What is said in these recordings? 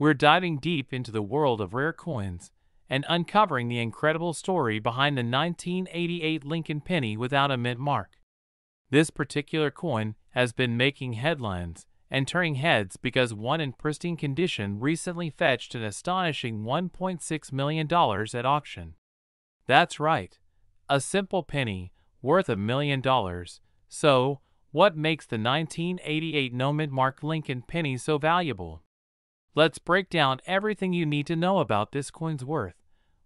We're diving deep into the world of rare coins and uncovering the incredible story behind the 1988 Lincoln penny without a mint mark. This particular coin has been making headlines and turning heads because one in pristine condition recently fetched an astonishing $1.6 million at auction. That's right, a simple penny worth a million dollars. So, what makes the 1988 No Mint Mark Lincoln penny so valuable? Let's break down everything you need to know about this coin's worth,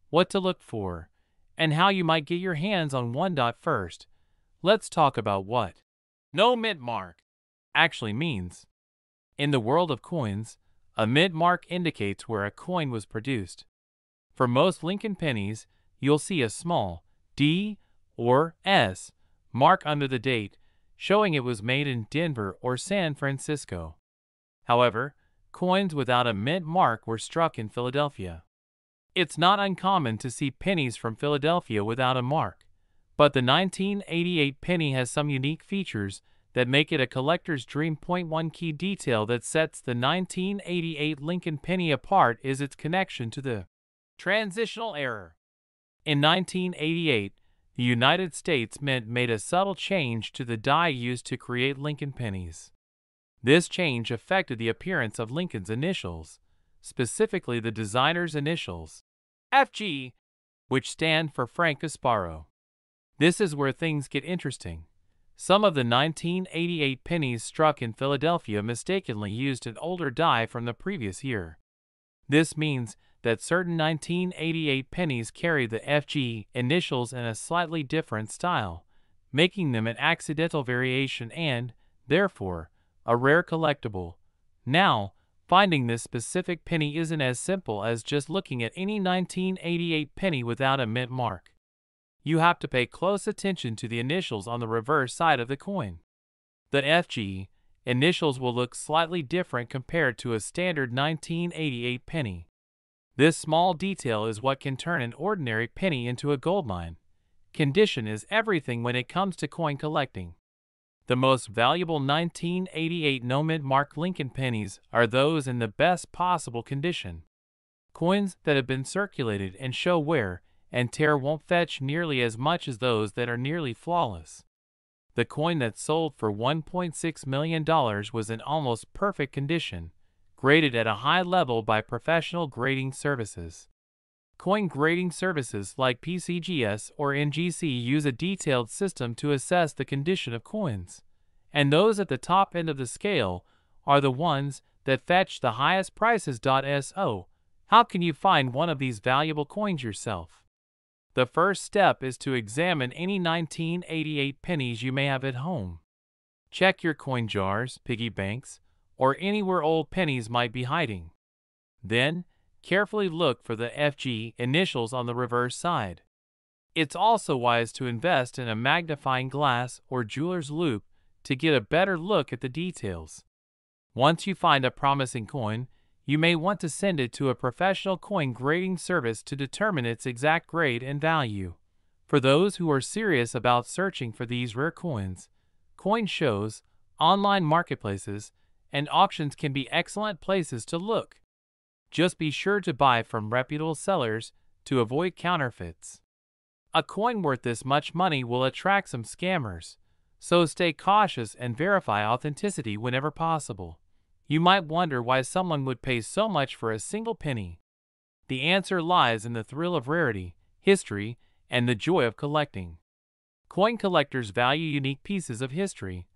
what to look for, and how you might get your hands on one dot first. Let's talk about what no mint mark actually means. In the world of coins, a mint mark indicates where a coin was produced. For most Lincoln pennies, you'll see a small D or S mark under the date, showing it was made in Denver or San Francisco. However, coins without a mint mark were struck in Philadelphia. It's not uncommon to see pennies from Philadelphia without a mark, but the 1988 penny has some unique features that make it a collector's dream. Point one key detail that sets the 1988 Lincoln penny apart is its connection to the transitional error. In 1988, the United States Mint made a subtle change to the die used to create Lincoln pennies. This change affected the appearance of Lincoln's initials, specifically the designer's initials, FG, which stand for Frank Gasparo. This is where things get interesting. Some of the 1988 pennies struck in Philadelphia mistakenly used an older die from the previous year. This means that certain 1988 pennies carry the FG initials in a slightly different style, making them an accidental variation and, therefore, a rare collectible. Now, finding this specific penny isn't as simple as just looking at any 1988 penny without a mint mark. You have to pay close attention to the initials on the reverse side of the coin. The FG initials will look slightly different compared to a standard 1988 penny. This small detail is what can turn an ordinary penny into a gold mine. Condition is everything when it comes to coin collecting. The most valuable 1988 Nomad Mark Lincoln pennies are those in the best possible condition. Coins that have been circulated and show wear and tear won't fetch nearly as much as those that are nearly flawless. The coin that sold for $1.6 million was in almost perfect condition, graded at a high level by professional grading services. Coin grading services like PCGS or NGC use a detailed system to assess the condition of coins, and those at the top end of the scale are the ones that fetch the highest prices. So, how can you find one of these valuable coins yourself? The first step is to examine any 1988 pennies you may have at home. Check your coin jars, piggy banks, or anywhere old pennies might be hiding. Then, carefully look for the FG initials on the reverse side. It's also wise to invest in a magnifying glass or jeweler's loupe to get a better look at the details. Once you find a promising coin, you may want to send it to a professional coin grading service to determine its exact grade and value. For those who are serious about searching for these rare coins, coin shows, online marketplaces, and auctions can be excellent places to look. Just be sure to buy from reputable sellers to avoid counterfeits. A coin worth this much money will attract some scammers, so stay cautious and verify authenticity whenever possible. You might wonder why someone would pay so much for a single penny. The answer lies in the thrill of rarity, history, and the joy of collecting. Coin collectors value unique pieces of history,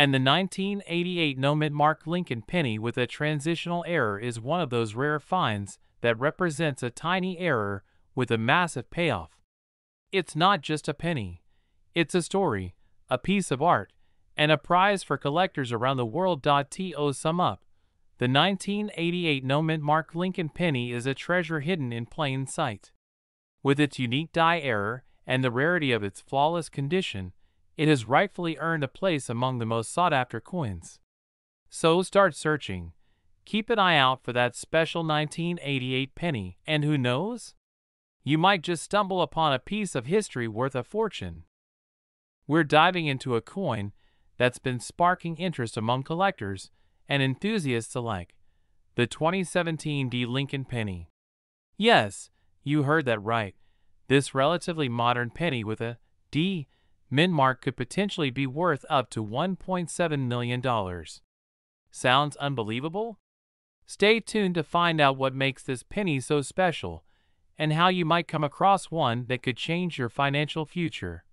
and the 1988 Nomad Mark Lincoln penny with a transitional error is one of those rare finds that represents a tiny error with a massive payoff. It's not just a penny, it's a story, a piece of art, and a prize for collectors around the world. To sum up, the 1988 Nomad Mark Lincoln penny is a treasure hidden in plain sight. With its unique die error and the rarity of its flawless condition, it has rightfully earned a place among the most sought after coins. So start searching. Keep an eye out for that special 1988 penny, and who knows? You might just stumble upon a piece of history worth a fortune. We're diving into a coin that's been sparking interest among collectors and enthusiasts alike the 2017 D. Lincoln penny. Yes, you heard that right. This relatively modern penny with a D Minmark could potentially be worth up to $1.7 million. Sounds unbelievable? Stay tuned to find out what makes this penny so special and how you might come across one that could change your financial future.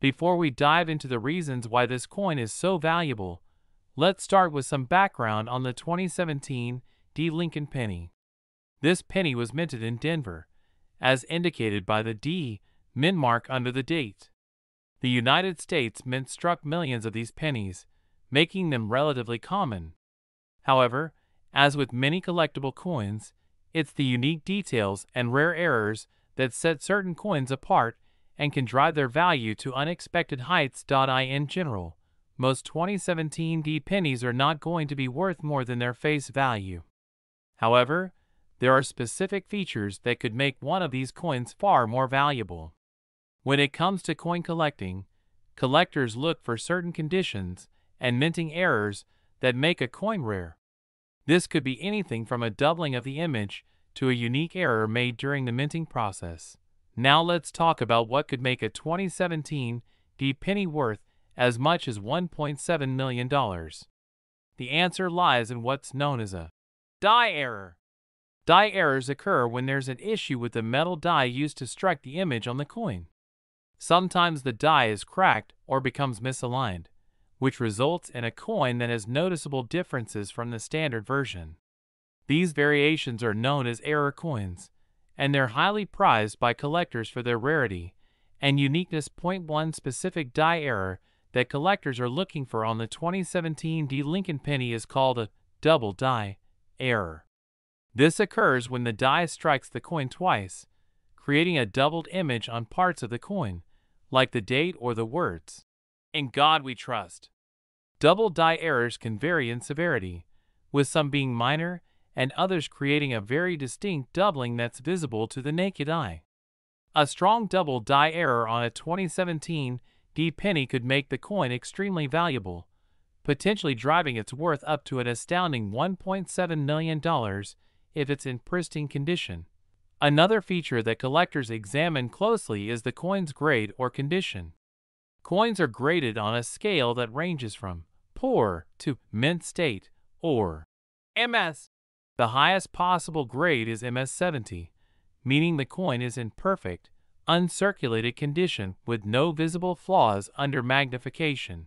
Before we dive into the reasons why this coin is so valuable, let's start with some background on the 2017 D. Lincoln penny. This penny was minted in Denver, as indicated by the D. Minmark under the date. The United States mint struck millions of these pennies, making them relatively common. However, as with many collectible coins, it's the unique details and rare errors that set certain coins apart and can drive their value to unexpected heights. I in general, most 2017 D pennies are not going to be worth more than their face value. However, there are specific features that could make one of these coins far more valuable. When it comes to coin collecting, collectors look for certain conditions and minting errors that make a coin rare. This could be anything from a doubling of the image to a unique error made during the minting process. Now let's talk about what could make a 2017 D penny worth as much as $1.7 million. The answer lies in what's known as a die error. Die errors occur when there's an issue with the metal die used to strike the image on the coin. Sometimes the die is cracked or becomes misaligned, which results in a coin that has noticeable differences from the standard version. These variations are known as error coins, and they're highly prized by collectors for their rarity and uniqueness. one specific die error that collectors are looking for on the 2017 D. Lincoln penny is called a double die error. This occurs when the die strikes the coin twice, creating a doubled image on parts of the coin, like the date or the words. In God we trust. Double die errors can vary in severity, with some being minor and others creating a very distinct doubling that's visible to the naked eye. A strong double die error on a 2017 D penny could make the coin extremely valuable, potentially driving its worth up to an astounding $1.7 million if it's in pristine condition. Another feature that collectors examine closely is the coin's grade or condition. Coins are graded on a scale that ranges from poor to mint state or MS. The highest possible grade is MS 70, meaning the coin is in perfect, uncirculated condition with no visible flaws under magnification.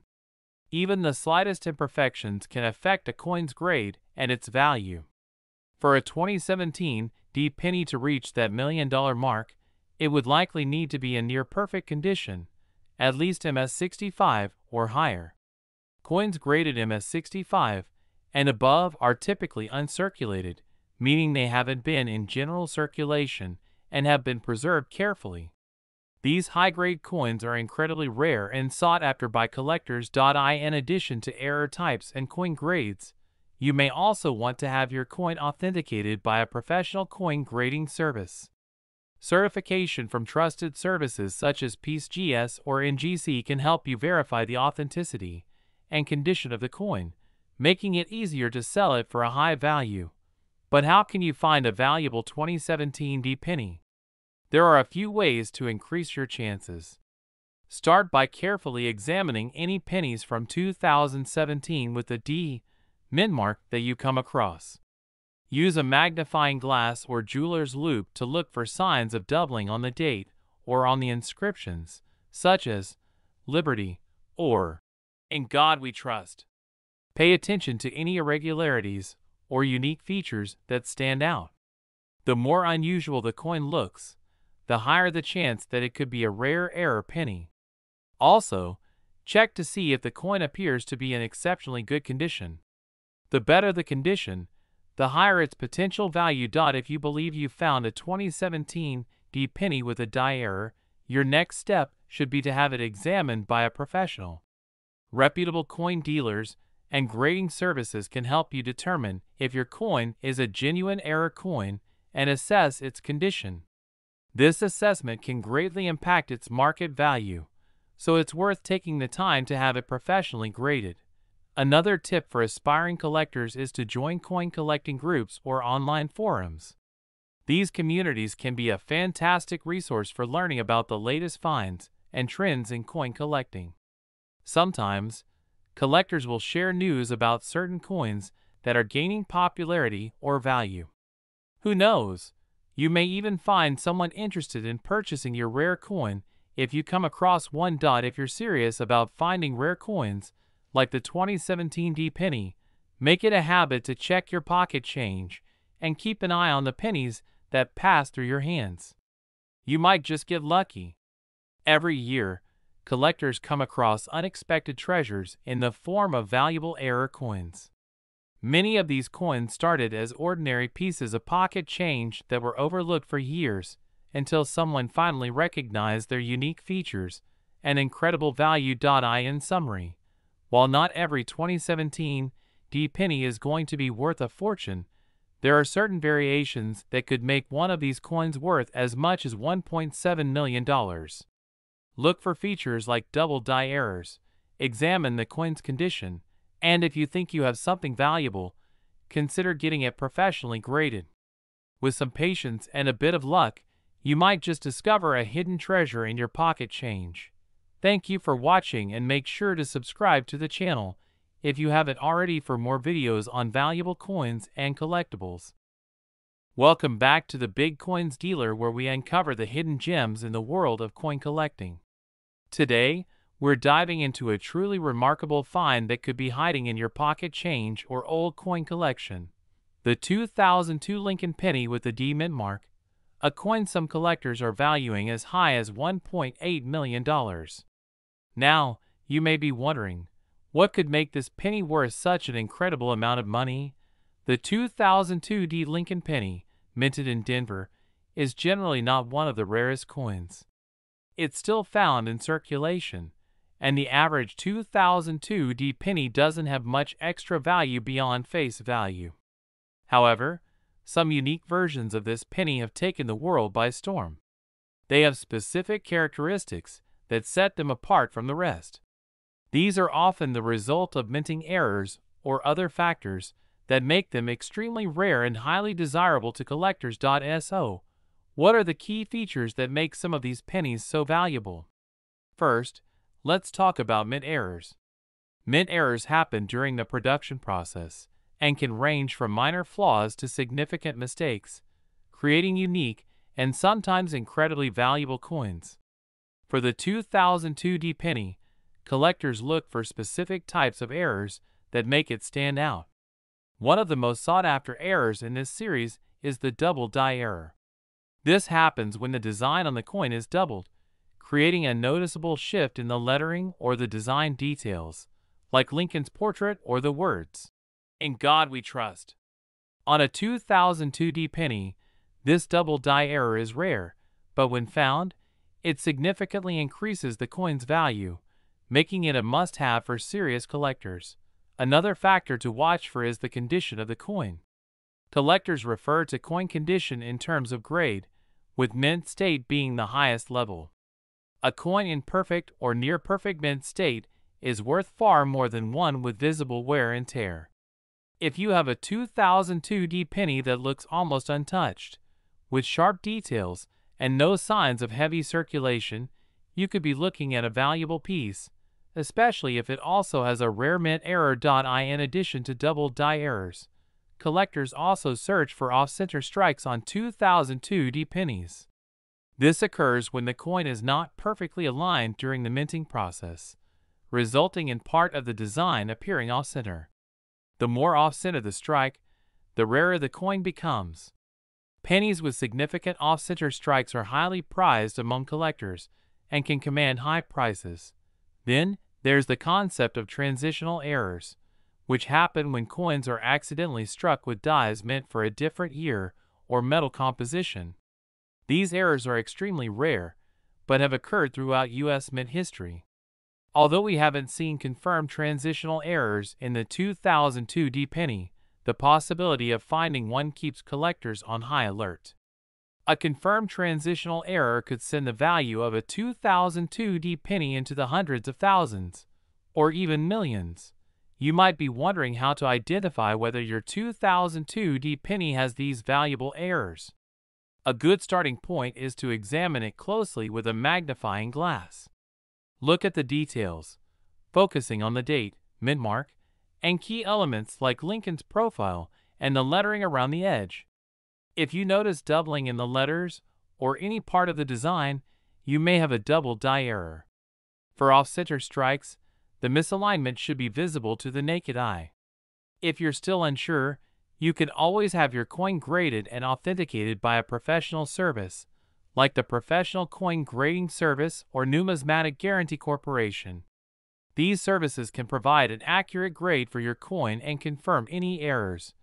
Even the slightest imperfections can affect a coin's grade and its value. For a 2017 penny to reach that million dollar mark, it would likely need to be in near perfect condition, at least MS65 or higher. Coins graded MS65 and above are typically uncirculated, meaning they haven't been in general circulation and have been preserved carefully. These high-grade coins are incredibly rare and sought after by collectors. I in addition to error types and coin grades, you may also want to have your coin authenticated by a professional coin grading service. Certification from trusted services such as PeaceGS or NGC can help you verify the authenticity and condition of the coin, making it easier to sell it for a high value. But how can you find a valuable 2017 D penny? There are a few ways to increase your chances. Start by carefully examining any pennies from 2017 with a D Minmark that you come across. Use a magnifying glass or jeweler's loupe to look for signs of doubling on the date or on the inscriptions, such as liberty or in God we trust. Pay attention to any irregularities or unique features that stand out. The more unusual the coin looks, the higher the chance that it could be a rare error penny. Also, check to see if the coin appears to be in exceptionally good condition. The better the condition, the higher its potential value. If you believe you found a 2017 D penny with a die error, your next step should be to have it examined by a professional. Reputable coin dealers and grading services can help you determine if your coin is a genuine error coin and assess its condition. This assessment can greatly impact its market value, so it's worth taking the time to have it professionally graded. Another tip for aspiring collectors is to join coin collecting groups or online forums. These communities can be a fantastic resource for learning about the latest finds and trends in coin collecting. Sometimes, collectors will share news about certain coins that are gaining popularity or value. Who knows? You may even find someone interested in purchasing your rare coin if you come across one. If you're serious about finding rare coins, like the 2017 D penny, make it a habit to check your pocket change and keep an eye on the pennies that pass through your hands. You might just get lucky. Every year, collectors come across unexpected treasures in the form of valuable error coins. Many of these coins started as ordinary pieces of pocket change that were overlooked for years until someone finally recognized their unique features and incredible value. I in summary, while not every 2017 D penny is going to be worth a fortune, there are certain variations that could make one of these coins worth as much as $1.7 million. Look for features like double die errors, examine the coin's condition, and if you think you have something valuable, consider getting it professionally graded. With some patience and a bit of luck, you might just discover a hidden treasure in your pocket change. Thank you for watching and make sure to subscribe to the channel if you haven't already for more videos on valuable coins and collectibles. Welcome back to the Big Coins Dealer where we uncover the hidden gems in the world of coin collecting. Today, we're diving into a truly remarkable find that could be hiding in your pocket change or old coin collection. The 2002 Lincoln Penny with the D mint mark, a coin some collectors are valuing as high as $1.8 million. Now, you may be wondering, what could make this penny worth such an incredible amount of money? The 2002 D. Lincoln penny, minted in Denver, is generally not one of the rarest coins. It's still found in circulation, and the average 2002 D penny doesn't have much extra value beyond face value. However, some unique versions of this penny have taken the world by storm. They have specific characteristics that set them apart from the rest. These are often the result of minting errors or other factors that make them extremely rare and highly desirable to collectors. So, what are the key features that make some of these pennies so valuable? First, let's talk about mint errors. Mint errors happen during the production process and can range from minor flaws to significant mistakes, creating unique and sometimes incredibly valuable coins. For the 2002 D penny, collectors look for specific types of errors that make it stand out. One of the most sought after errors in this series is the double die error. This happens when the design on the coin is doubled, creating a noticeable shift in the lettering or the design details, like Lincoln's portrait or the words, In God We Trust. On a 2002 D penny, this double die error is rare, but when found, it significantly increases the coin's value, making it a must-have for serious collectors. Another factor to watch for is the condition of the coin. Collectors refer to coin condition in terms of grade, with mint state being the highest level. A coin in perfect or near perfect mint state is worth far more than one with visible wear and tear. If you have a 2002D penny that looks almost untouched, with sharp details, and no signs of heavy circulation, you could be looking at a valuable piece, especially if it also has a rare mint error. I in addition to double die errors. Collectors also search for off-center strikes on 2002D pennies. This occurs when the coin is not perfectly aligned during the minting process, resulting in part of the design appearing off-center. The more off-center the strike, the rarer the coin becomes. Pennies with significant off-center strikes are highly prized among collectors and can command high prices. Then, there's the concept of transitional errors, which happen when coins are accidentally struck with dies meant for a different year or metal composition. These errors are extremely rare, but have occurred throughout U.S. Mint history. Although we haven't seen confirmed transitional errors in the 2002 D penny, the possibility of finding one keeps collectors on high alert. A confirmed transitional error could send the value of a 2002D penny into the hundreds of thousands, or even millions. You might be wondering how to identify whether your 2002D penny has these valuable errors. A good starting point is to examine it closely with a magnifying glass. Look at the details, focusing on the date, mint mark and key elements like Lincoln's profile and the lettering around the edge. If you notice doubling in the letters or any part of the design, you may have a double die error. For off-center strikes, the misalignment should be visible to the naked eye. If you're still unsure, you can always have your coin graded and authenticated by a professional service, like the Professional Coin Grading Service or Numismatic Guarantee Corporation. These services can provide an accurate grade for your coin and confirm any errors,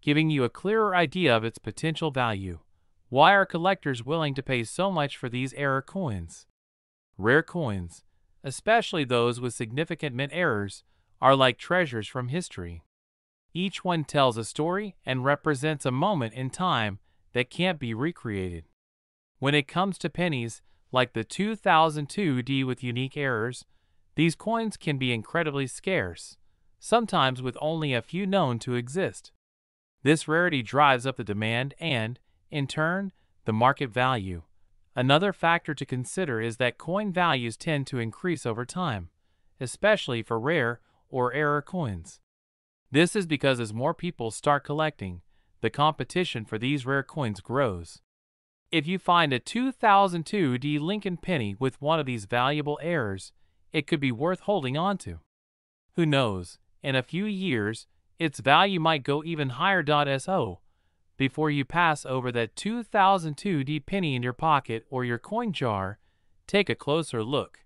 giving you a clearer idea of its potential value. Why are collectors willing to pay so much for these error coins? Rare coins, especially those with significant mint errors, are like treasures from history. Each one tells a story and represents a moment in time that can't be recreated. When it comes to pennies, like the 2002 D with unique errors, these coins can be incredibly scarce, sometimes with only a few known to exist. This rarity drives up the demand and, in turn, the market value. Another factor to consider is that coin values tend to increase over time, especially for rare or error coins. This is because as more people start collecting, the competition for these rare coins grows. If you find a 2002 D Lincoln penny with one of these valuable errors, it could be worth holding on to. Who knows, in a few years, its value might go even higher. So, before you pass over that 2002D penny in your pocket or your coin jar, take a closer look.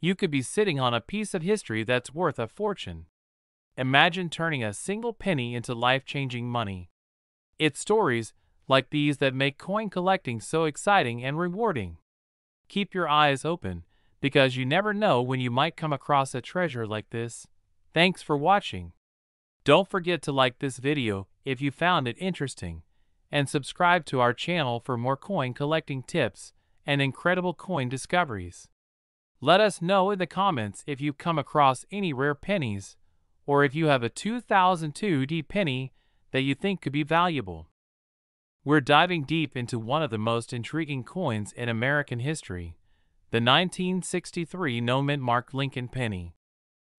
You could be sitting on a piece of history that's worth a fortune. Imagine turning a single penny into life changing money. It's stories like these that make coin collecting so exciting and rewarding. Keep your eyes open because you never know when you might come across a treasure like this. Thanks for watching. Don't forget to like this video if you found it interesting, and subscribe to our channel for more coin collecting tips and incredible coin discoveries. Let us know in the comments if you come across any rare pennies, or if you have a 2002D penny that you think could be valuable. We're diving deep into one of the most intriguing coins in American history the 1963 no-mint mark Lincoln penny.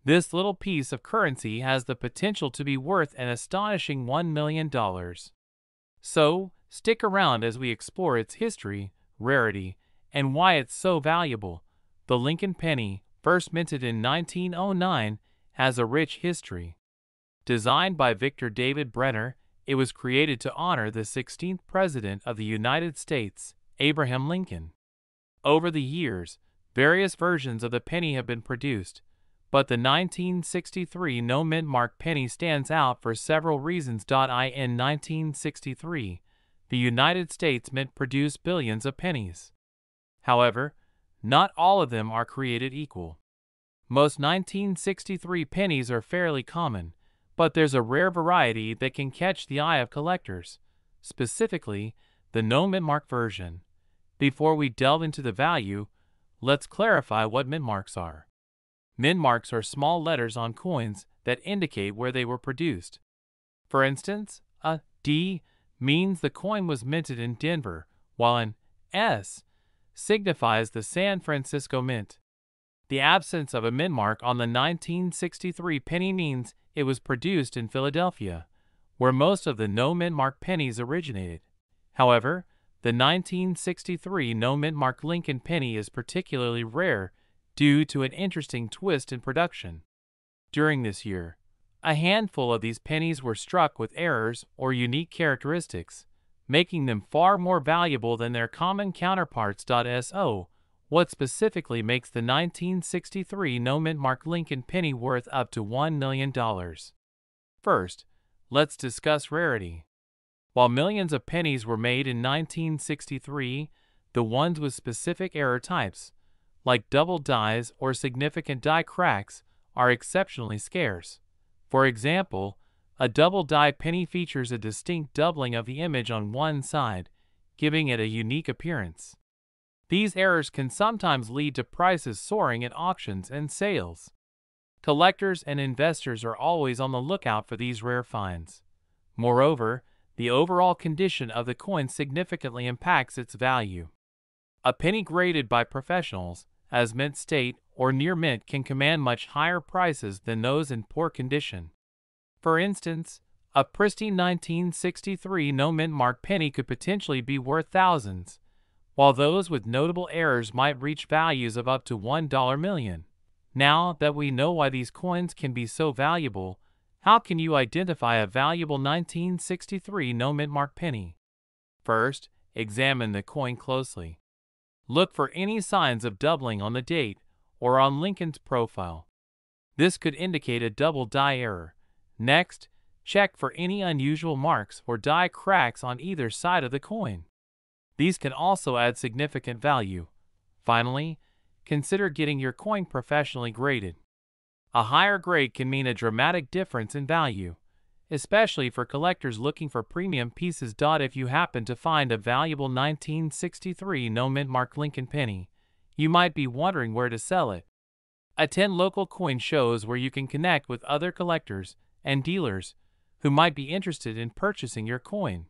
This little piece of currency has the potential to be worth an astonishing $1 million. So, stick around as we explore its history, rarity, and why it's so valuable. The Lincoln penny, first minted in 1909, has a rich history. Designed by Victor David Brenner, it was created to honor the 16th President of the United States, Abraham Lincoln. Over the years, various versions of the penny have been produced, but the 1963 no mint mark penny stands out for several reasons. In 1963, the United States Mint produced billions of pennies. However, not all of them are created equal. Most 1963 pennies are fairly common, but there's a rare variety that can catch the eye of collectors, specifically the no mint mark version. Before we delve into the value, let's clarify what mint marks are. Mint marks are small letters on coins that indicate where they were produced. For instance, a D means the coin was minted in Denver, while an S signifies the San Francisco Mint. The absence of a mint mark on the 1963 penny means it was produced in Philadelphia, where most of the no mint mark pennies originated. However, the 1963 no mint mark Lincoln penny is particularly rare due to an interesting twist in production. During this year, a handful of these pennies were struck with errors or unique characteristics, making them far more valuable than their common counterparts. So, what specifically makes the 1963 no mint mark Lincoln penny worth up to $1 million? First, let's discuss rarity. While millions of pennies were made in 1963, the ones with specific error types, like double dies or significant die cracks, are exceptionally scarce. For example, a double die penny features a distinct doubling of the image on one side, giving it a unique appearance. These errors can sometimes lead to prices soaring at auctions and sales. Collectors and investors are always on the lookout for these rare finds. Moreover, the overall condition of the coin significantly impacts its value. A penny graded by professionals as mint state or near mint can command much higher prices than those in poor condition. For instance, a pristine 1963 no mint mark penny could potentially be worth thousands, while those with notable errors might reach values of up to $1 million. Now that we know why these coins can be so valuable, how can you identify a valuable 1963 no mint-mark penny? First, examine the coin closely. Look for any signs of doubling on the date or on Lincoln's profile. This could indicate a double die error. Next, check for any unusual marks or die cracks on either side of the coin. These can also add significant value. Finally, consider getting your coin professionally graded. A higher grade can mean a dramatic difference in value, especially for collectors looking for premium pieces. If you happen to find a valuable 1963 no mint mark Lincoln penny, you might be wondering where to sell it. Attend local coin shows where you can connect with other collectors and dealers who might be interested in purchasing your coin.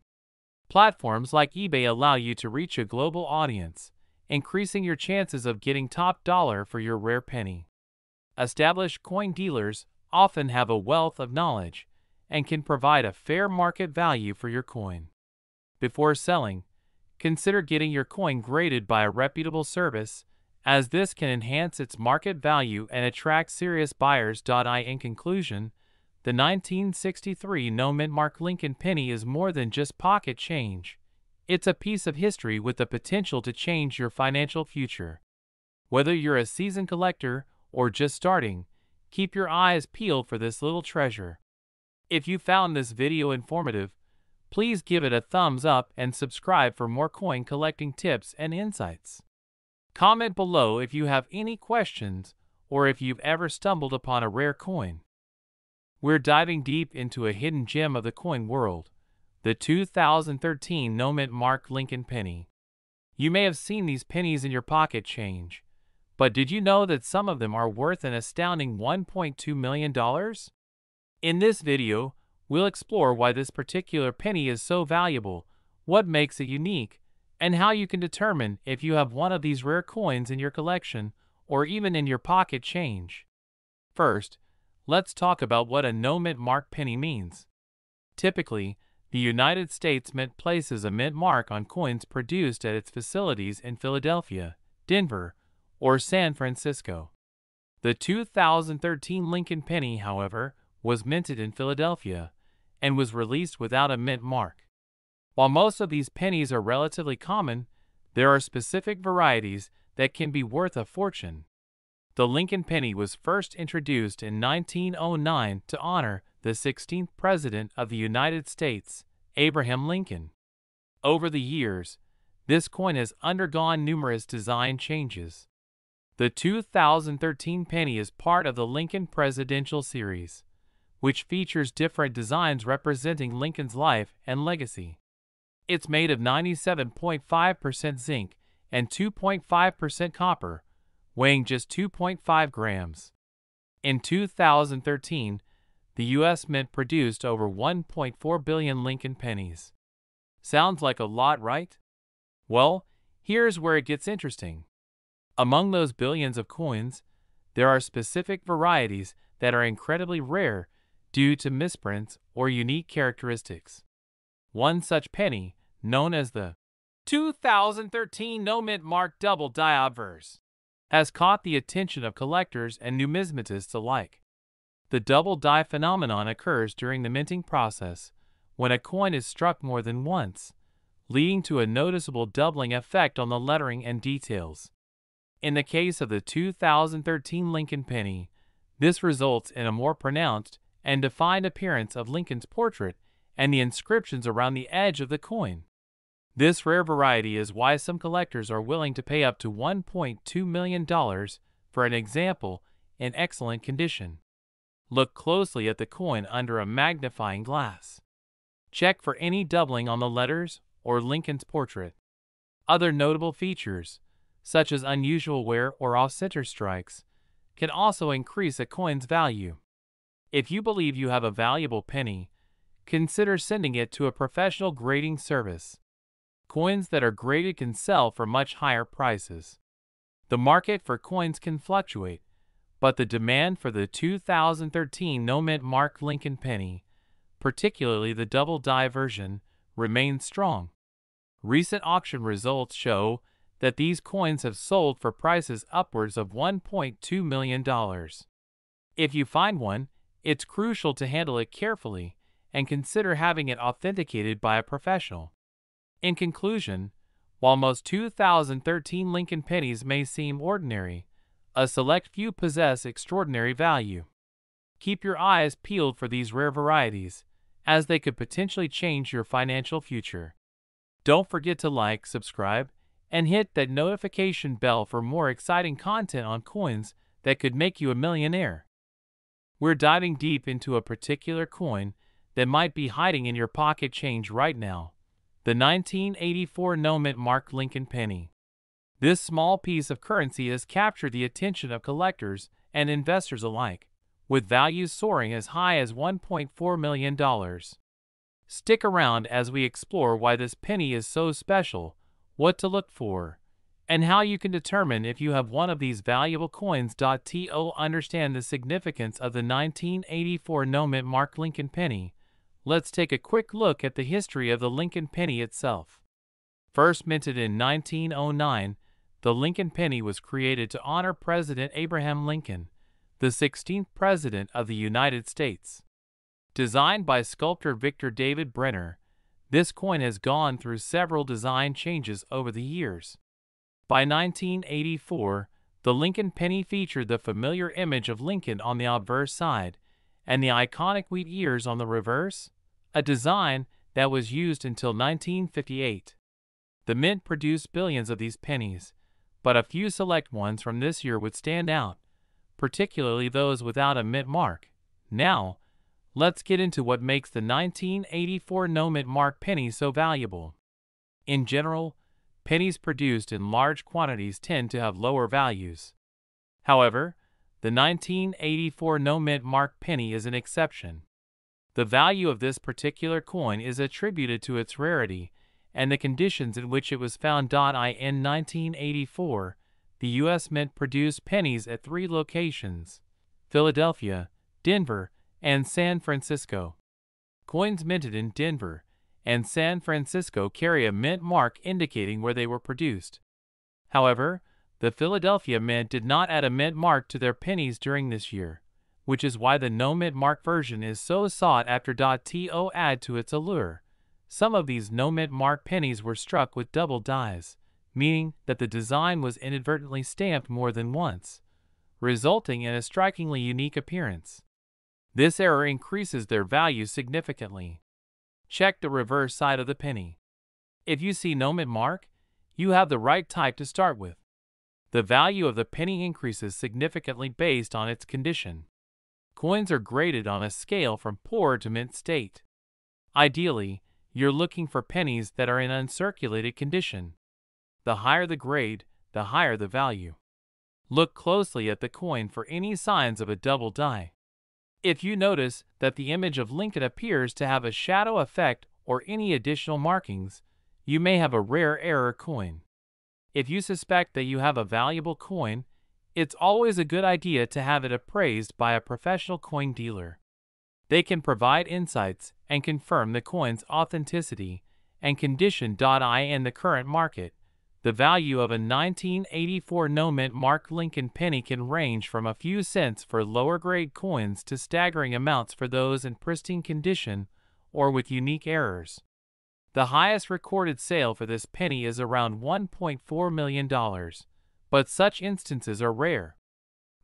Platforms like eBay allow you to reach a global audience, increasing your chances of getting top dollar for your rare penny. Established coin dealers often have a wealth of knowledge and can provide a fair market value for your coin. Before selling, consider getting your coin graded by a reputable service, as this can enhance its market value and attract serious buyers. I In conclusion, the 1963 no mint mark Lincoln penny is more than just pocket change. It's a piece of history with the potential to change your financial future. Whether you're a seasoned collector or just starting, keep your eyes peeled for this little treasure. If you found this video informative, please give it a thumbs up and subscribe for more coin collecting tips and insights. Comment below if you have any questions or if you've ever stumbled upon a rare coin. We're diving deep into a hidden gem of the coin world, the 2013 Nomint Mark Lincoln Penny. You may have seen these pennies in your pocket change, but did you know that some of them are worth an astounding $1.2 million? In this video, we'll explore why this particular penny is so valuable, what makes it unique, and how you can determine if you have one of these rare coins in your collection or even in your pocket change. First, let's talk about what a no mint mark penny means. Typically, the United States Mint places a mint mark on coins produced at its facilities in Philadelphia, Denver, or San Francisco. The 2013 Lincoln penny, however, was minted in Philadelphia and was released without a mint mark. While most of these pennies are relatively common, there are specific varieties that can be worth a fortune. The Lincoln penny was first introduced in 1909 to honor the 16th President of the United States, Abraham Lincoln. Over the years, this coin has undergone numerous design changes. The 2013 penny is part of the Lincoln Presidential Series, which features different designs representing Lincoln's life and legacy. It's made of 97.5% zinc and 2.5% copper, weighing just 2.5 grams. In 2013, the U.S. Mint produced over 1.4 billion Lincoln pennies. Sounds like a lot, right? Well, here's where it gets interesting. Among those billions of coins, there are specific varieties that are incredibly rare due to misprints or unique characteristics. One such penny, known as the 2013 No Mint Mark Double Diobverse, has caught the attention of collectors and numismatists alike. The double die phenomenon occurs during the minting process when a coin is struck more than once, leading to a noticeable doubling effect on the lettering and details. In the case of the 2013 Lincoln penny, this results in a more pronounced and defined appearance of Lincoln's portrait and the inscriptions around the edge of the coin. This rare variety is why some collectors are willing to pay up to $1.2 million for an example in excellent condition. Look closely at the coin under a magnifying glass. Check for any doubling on the letters or Lincoln's portrait. Other notable features such as unusual wear or off center strikes, can also increase a coin's value. If you believe you have a valuable penny, consider sending it to a professional grading service. Coins that are graded can sell for much higher prices. The market for coins can fluctuate, but the demand for the 2013 No Mint Mark Lincoln penny, particularly the double die version, remains strong. Recent auction results show that these coins have sold for prices upwards of $1.2 million. If you find one, it's crucial to handle it carefully and consider having it authenticated by a professional. In conclusion, while most 2013 Lincoln pennies may seem ordinary, a select few possess extraordinary value. Keep your eyes peeled for these rare varieties, as they could potentially change your financial future. Don't forget to like, subscribe, and hit that notification bell for more exciting content on coins that could make you a millionaire. We're diving deep into a particular coin that might be hiding in your pocket change right now the 1984 Nomad Mark Lincoln penny. This small piece of currency has captured the attention of collectors and investors alike, with values soaring as high as $1.4 million. Stick around as we explore why this penny is so special what to look for, and how you can determine if you have one of these valuable coins. To understand the significance of the 1984 Nomet Mark Lincoln penny, let's take a quick look at the history of the Lincoln penny itself. First minted in 1909, the Lincoln penny was created to honor President Abraham Lincoln, the 16th President of the United States. Designed by sculptor Victor David Brenner, this coin has gone through several design changes over the years. By 1984, the Lincoln penny featured the familiar image of Lincoln on the obverse side and the iconic wheat ears on the reverse, a design that was used until 1958. The mint produced billions of these pennies, but a few select ones from this year would stand out, particularly those without a mint mark. Now, let's get into what makes the 1984 Nomad Mark penny so valuable. In general, pennies produced in large quantities tend to have lower values. However, the 1984 Nomad Mark penny is an exception. The value of this particular coin is attributed to its rarity and the conditions in which it was found. In 1984, the U.S. Mint produced pennies at three locations Philadelphia, Denver, and San Francisco. Coins minted in Denver and San Francisco carry a mint mark indicating where they were produced. However, the Philadelphia Mint did not add a mint mark to their pennies during this year, which is why the no mint mark version is so sought after. To add to its allure, some of these no mint mark pennies were struck with double dies, meaning that the design was inadvertently stamped more than once, resulting in a strikingly unique appearance. This error increases their value significantly. Check the reverse side of the penny. If you see no mid-mark, you have the right type to start with. The value of the penny increases significantly based on its condition. Coins are graded on a scale from poor to mint state. Ideally, you're looking for pennies that are in uncirculated condition. The higher the grade, the higher the value. Look closely at the coin for any signs of a double die. If you notice that the image of Lincoln appears to have a shadow effect or any additional markings, you may have a rare error coin. If you suspect that you have a valuable coin, it's always a good idea to have it appraised by a professional coin dealer. They can provide insights and confirm the coin's authenticity and condition. I in the current market. The value of a 1984 no-mint mark Lincoln penny can range from a few cents for lower-grade coins to staggering amounts for those in pristine condition or with unique errors. The highest recorded sale for this penny is around $1.4 million, but such instances are rare.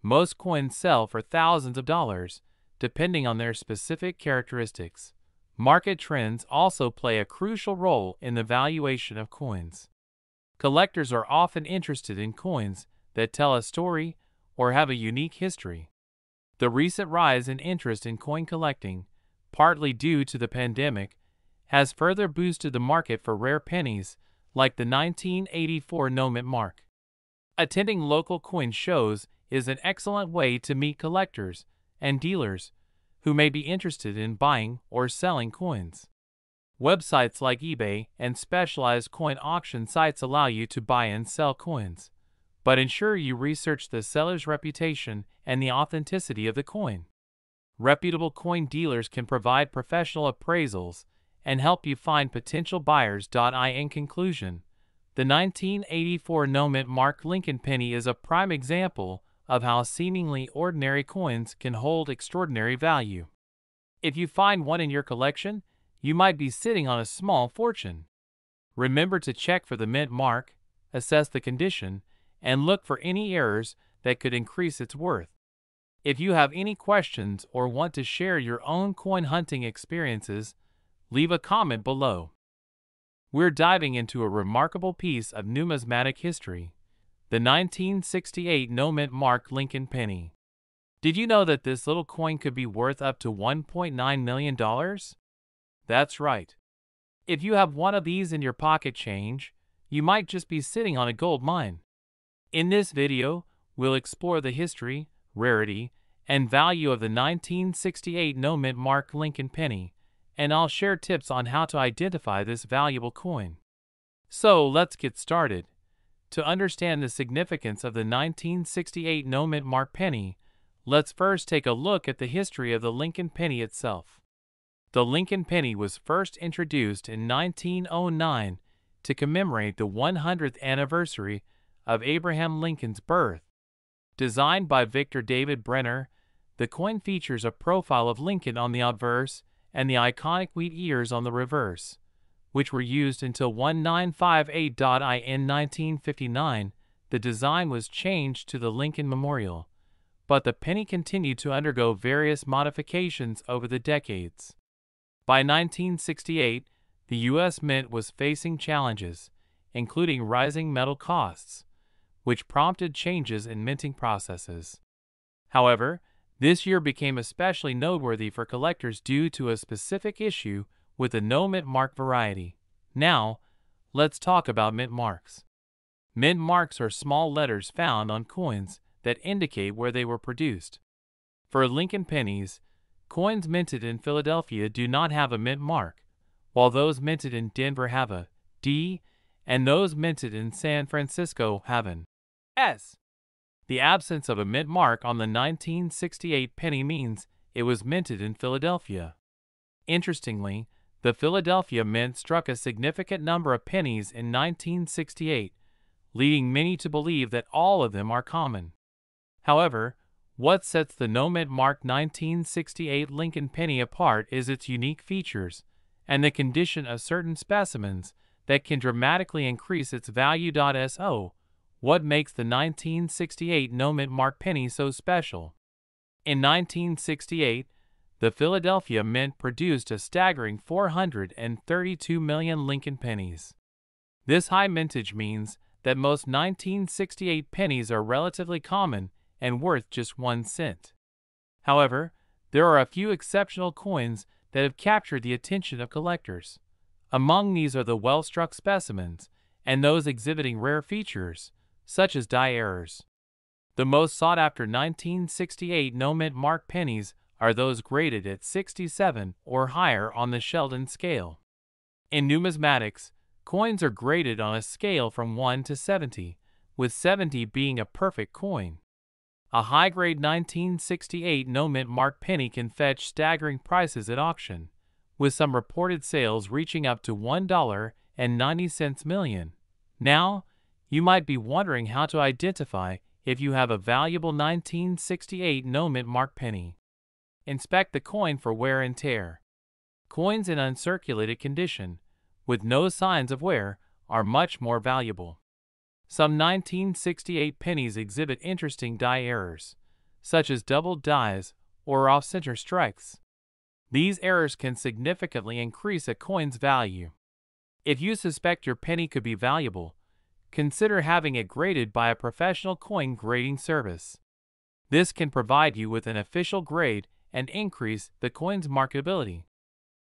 Most coins sell for thousands of dollars, depending on their specific characteristics. Market trends also play a crucial role in the valuation of coins collectors are often interested in coins that tell a story or have a unique history. The recent rise in interest in coin collecting, partly due to the pandemic, has further boosted the market for rare pennies like the 1984 Nomit mark. Attending local coin shows is an excellent way to meet collectors and dealers who may be interested in buying or selling coins. Websites like eBay and specialized coin auction sites allow you to buy and sell coins, but ensure you research the seller's reputation and the authenticity of the coin. Reputable coin dealers can provide professional appraisals and help you find potential buyers. In conclusion, the 1984 Nomint Mark Lincoln penny is a prime example of how seemingly ordinary coins can hold extraordinary value. If you find one in your collection, you might be sitting on a small fortune. Remember to check for the mint mark, assess the condition, and look for any errors that could increase its worth. If you have any questions or want to share your own coin hunting experiences, leave a comment below. We're diving into a remarkable piece of numismatic history the 1968 no mint mark Lincoln penny. Did you know that this little coin could be worth up to $1.9 million? That's right. If you have one of these in your pocket change, you might just be sitting on a gold mine. In this video, we'll explore the history, rarity, and value of the 1968 no mint mark Lincoln penny, and I'll share tips on how to identify this valuable coin. So let's get started. To understand the significance of the 1968 no mint mark penny, let's first take a look at the history of the Lincoln penny itself. The Lincoln penny was first introduced in 1909 to commemorate the 100th anniversary of Abraham Lincoln's birth. Designed by Victor David Brenner, the coin features a profile of Lincoln on the obverse and the iconic wheat ears on the reverse, which were used until 1958. In 1959, the design was changed to the Lincoln Memorial, but the penny continued to undergo various modifications over the decades. By 1968, the U.S. Mint was facing challenges, including rising metal costs, which prompted changes in minting processes. However, this year became especially noteworthy for collectors due to a specific issue with the no mint mark variety. Now, let's talk about mint marks. Mint marks are small letters found on coins that indicate where they were produced. For Lincoln pennies, Coins minted in Philadelphia do not have a mint mark, while those minted in Denver have a D, and those minted in San Francisco have an S. The absence of a mint mark on the 1968 penny means it was minted in Philadelphia. Interestingly, the Philadelphia Mint struck a significant number of pennies in 1968, leading many to believe that all of them are common. However, what sets the Nomad Mark 1968 Lincoln Penny apart is its unique features and the condition of certain specimens that can dramatically increase its value. So, what makes the 1968 Nomad Mark Penny so special? In 1968, the Philadelphia Mint produced a staggering 432 million Lincoln pennies. This high mintage means that most 1968 pennies are relatively common and worth just one cent. However, there are a few exceptional coins that have captured the attention of collectors. Among these are the well struck specimens and those exhibiting rare features, such as die errors. The most sought after 1968 no mint mark pennies are those graded at 67 or higher on the Sheldon scale. In numismatics, coins are graded on a scale from 1 to 70, with 70 being a perfect coin. A high grade 1968 no mint Mark Penny can fetch staggering prices at auction, with some reported sales reaching up to $1.90 million. Now, you might be wondering how to identify if you have a valuable 1968 no mint Mark Penny. Inspect the coin for wear and tear. Coins in uncirculated condition, with no signs of wear, are much more valuable. Some 1968 pennies exhibit interesting die errors, such as double dies or off-center strikes. These errors can significantly increase a coin's value. If you suspect your penny could be valuable, consider having it graded by a professional coin grading service. This can provide you with an official grade and increase the coin's marketability.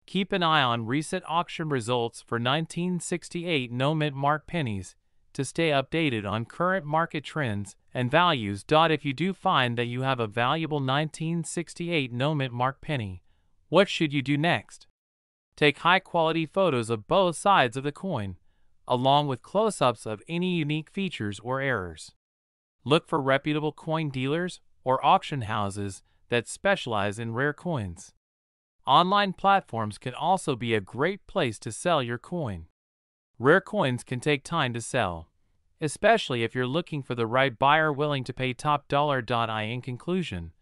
Keep an eye on recent auction results for 1968 no mint mark pennies to stay updated on current market trends and values. If you do find that you have a valuable 1968 Nomad Mark penny, what should you do next? Take high quality photos of both sides of the coin, along with close ups of any unique features or errors. Look for reputable coin dealers or auction houses that specialize in rare coins. Online platforms can also be a great place to sell your coin. Rare coins can take time to sell, especially if you're looking for the right buyer willing to pay top dollar. I In conclusion,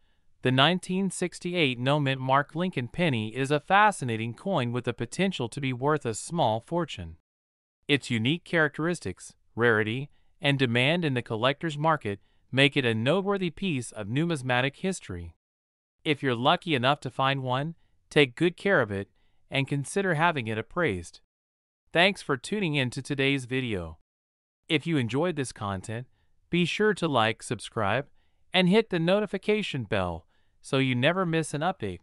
the 1968 No Mint Mark Lincoln penny is a fascinating coin with the potential to be worth a small fortune. Its unique characteristics, rarity, and demand in the collector's market make it a noteworthy piece of numismatic history. If you're lucky enough to find one, take good care of it and consider having it appraised. Thanks for tuning in to today's video. If you enjoyed this content, be sure to like, subscribe, and hit the notification bell so you never miss an update.